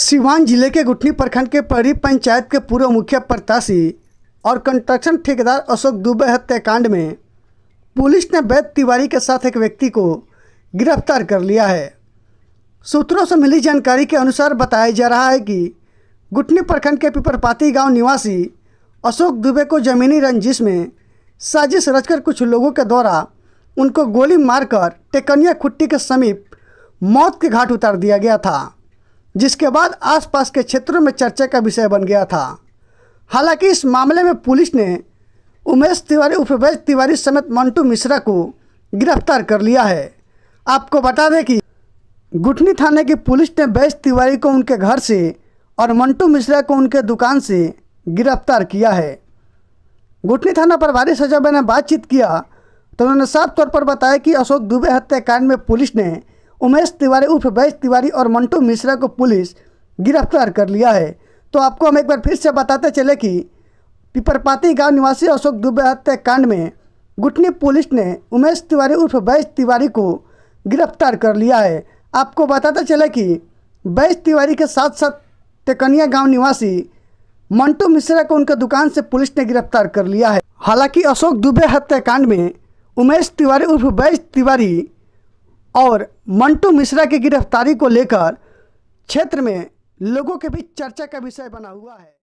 सिवान जिले के गुठनी प्रखंड के परी पंचायत के पूर्व मुखिया प्रत्याशी और कंस्ट्रक्शन ठेकेदार अशोक दुबे हत्याकांड में पुलिस ने वैद्य तिवारी के साथ एक व्यक्ति को गिरफ्तार कर लिया है सूत्रों से मिली जानकारी के अनुसार बताया जा रहा है कि गुटनी प्रखंड के पिपरपाती गांव निवासी अशोक दुबे को जमीनी रंजिश में साजिश रचकर कुछ लोगों के द्वारा उनको गोली मारकर टेकनिया खुट्टी के समीप मौत के घाट उतार दिया गया था जिसके बाद आसपास के क्षेत्रों में चर्चा का विषय बन गया था हालांकि इस मामले में पुलिस ने उमेश तिवारी उपेश तिवारी समेत मंटू मिश्रा को गिरफ्तार कर लिया है आपको बता दें कि गुठनी थाने की पुलिस ने बैश तिवारी को उनके घर से और मंटू मिश्रा को उनके दुकान से गिरफ्तार किया है गुठनी थाना प्रभारी सजा ने बातचीत किया तो उन्होंने साफ तौर पर बताया कि अशोक दुबे हत्याकांड में पुलिस ने उमेश तिवारी उर्फ बैज तिवारी और मंटू मिश्रा को पुलिस गिरफ्तार कर लिया है तो आपको हम एक बार फिर से बताते चले कि पिपरपाती गांव निवासी अशोक दुबे हत्याकांड में गुटनी पुलिस ने उमेश तिवारी उर्फ बैज तिवारी को गिरफ्तार कर लिया है आपको बताते चले कि बैज तिवारी के साथ साथ टेकनिया गांव निवासी मंटू मिश्रा को उनके दुकान से पुलिस ने गिरफ्तार कर लिया है हालांकि अशोक दुबे हत्याकांड में उमेश तिवारी उर्फ बैज तिवारी और मंटू मिश्रा की गिरफ्तारी को लेकर क्षेत्र में लोगों के बीच चर्चा का विषय बना हुआ है